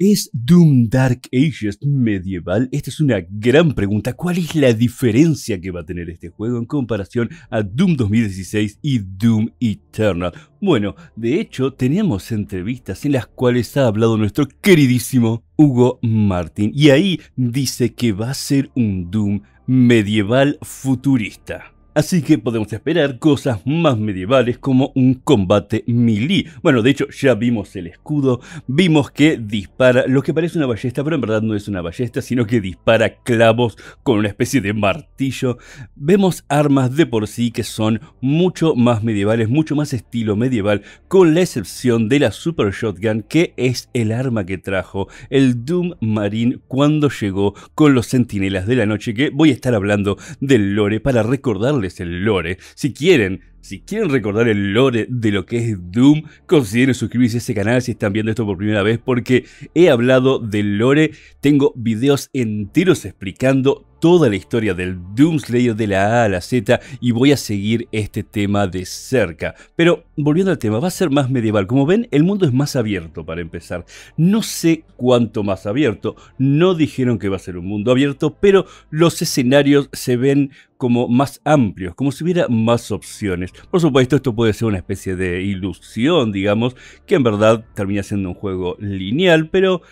¿Es Doom Dark Ages medieval? Esta es una gran pregunta. ¿Cuál es la diferencia que va a tener este juego en comparación a Doom 2016 y Doom Eternal? Bueno, de hecho tenemos entrevistas en las cuales ha hablado nuestro queridísimo Hugo Martin y ahí dice que va a ser un Doom medieval futurista. Así que podemos esperar cosas más medievales como un combate melee. Bueno, de hecho ya vimos el escudo, vimos que dispara lo que parece una ballesta, pero en verdad no es una ballesta, sino que dispara clavos con una especie de martillo. Vemos armas de por sí que son mucho más medievales, mucho más estilo medieval, con la excepción de la Super Shotgun, que es el arma que trajo el Doom Marine cuando llegó con los Centinelas de la Noche, que voy a estar hablando del lore para recordarles es el lore. Si quieren, si quieren recordar el lore de lo que es Doom, consideren suscribirse a este canal si están viendo esto por primera vez porque he hablado del lore, tengo videos enteros explicando toda la historia del o de la A a la Z y voy a seguir este tema de cerca. Pero volviendo al tema, va a ser más medieval. Como ven, el mundo es más abierto para empezar. No sé cuánto más abierto. No dijeron que va a ser un mundo abierto, pero los escenarios se ven como más amplios, como si hubiera más opciones. Por supuesto, esto puede ser una especie de ilusión, digamos, que en verdad termina siendo un juego lineal, pero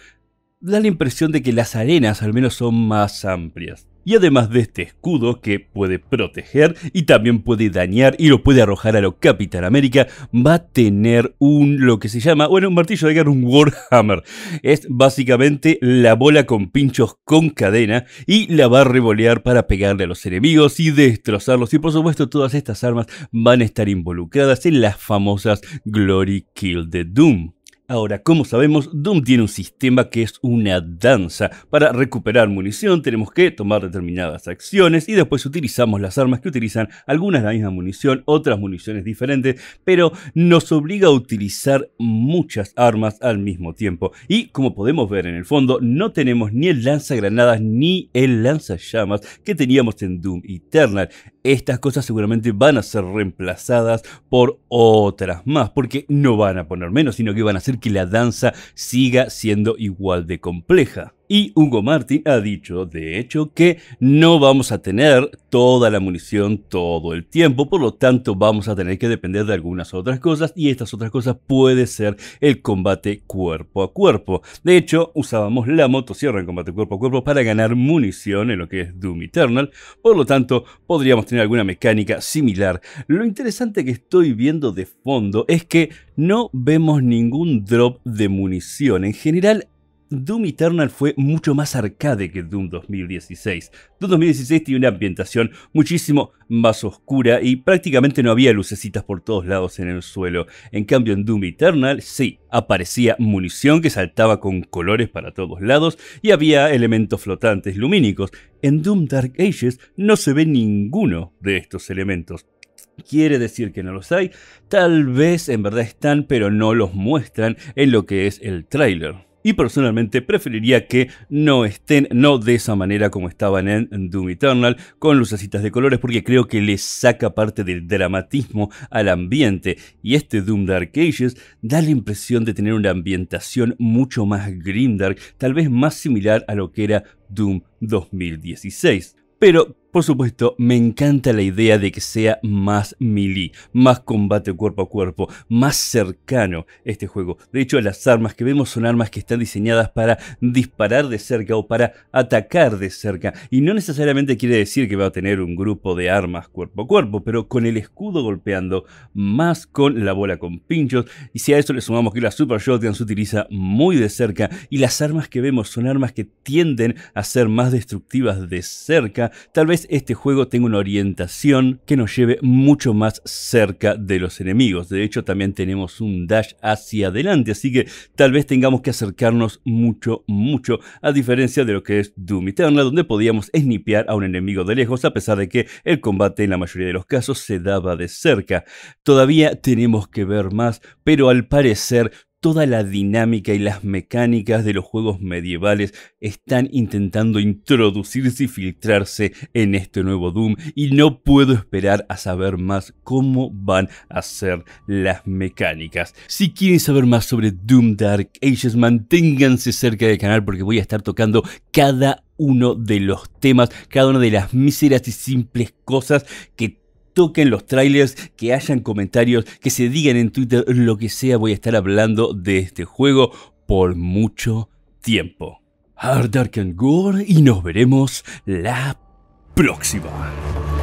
da la impresión de que las arenas al menos son más amplias. Y además de este escudo que puede proteger y también puede dañar y lo puede arrojar a lo Capitán América, va a tener un lo que se llama, bueno, un martillo de guerra, un Warhammer. Es básicamente la bola con pinchos con cadena y la va a revolear para pegarle a los enemigos y destrozarlos. Y por supuesto todas estas armas van a estar involucradas en las famosas Glory Kill the Doom. Ahora, como sabemos, Doom tiene un sistema que es una danza. Para recuperar munición tenemos que tomar determinadas acciones y después utilizamos las armas que utilizan algunas la misma munición, otras municiones diferentes, pero nos obliga a utilizar muchas armas al mismo tiempo. Y como podemos ver en el fondo, no tenemos ni el lanzagranadas ni el lanzallamas que teníamos en Doom Eternal. Estas cosas seguramente van a ser reemplazadas por otras más, porque no van a poner menos, sino que van a ser que la danza siga siendo igual de compleja. Y Hugo Martin ha dicho, de hecho, que no vamos a tener toda la munición todo el tiempo, por lo tanto vamos a tener que depender de algunas otras cosas y estas otras cosas puede ser el combate cuerpo a cuerpo. De hecho, usábamos la motosierra en combate cuerpo a cuerpo para ganar munición en lo que es Doom Eternal, por lo tanto podríamos tener alguna mecánica similar. Lo interesante que estoy viendo de fondo es que no vemos ningún drop de munición. En general Doom Eternal fue mucho más arcade que Doom 2016. Doom 2016 tiene una ambientación muchísimo más oscura y prácticamente no había lucecitas por todos lados en el suelo. En cambio en Doom Eternal sí, aparecía munición que saltaba con colores para todos lados y había elementos flotantes lumínicos. En Doom Dark Ages no se ve ninguno de estos elementos. Quiere decir que no los hay, tal vez en verdad están, pero no los muestran en lo que es el tráiler y personalmente preferiría que no estén, no de esa manera como estaban en Doom Eternal, con lucecitas de colores, porque creo que les saca parte del dramatismo al ambiente. Y este Doom Dark Ages da la impresión de tener una ambientación mucho más grimdark, tal vez más similar a lo que era Doom 2016. Pero por supuesto, me encanta la idea de que sea más melee, más combate cuerpo a cuerpo, más cercano este juego. De hecho, las armas que vemos son armas que están diseñadas para disparar de cerca o para atacar de cerca. Y no necesariamente quiere decir que va a tener un grupo de armas cuerpo a cuerpo, pero con el escudo golpeando, más con la bola con pinchos. Y si a eso le sumamos que la Super Shotgun se utiliza muy de cerca y las armas que vemos son armas que tienden a ser más destructivas de cerca, tal vez este juego tenga una orientación que nos lleve mucho más cerca de los enemigos. De hecho, también tenemos un dash hacia adelante, así que tal vez tengamos que acercarnos mucho, mucho, a diferencia de lo que es Doom Eternal, donde podíamos snipear a un enemigo de lejos, a pesar de que el combate en la mayoría de los casos se daba de cerca. Todavía tenemos que ver más, pero al parecer toda la dinámica y las mecánicas de los juegos medievales están intentando introducirse y filtrarse en este nuevo Doom y no puedo esperar a saber más cómo van a ser las mecánicas. Si quieren saber más sobre Doom Dark Ages, manténganse cerca del canal porque voy a estar tocando cada uno de los temas, cada una de las míseras y simples cosas que toquen los trailers, que hayan comentarios, que se digan en Twitter, lo que sea, voy a estar hablando de este juego por mucho tiempo. Hard Dark and Gore y nos veremos la próxima.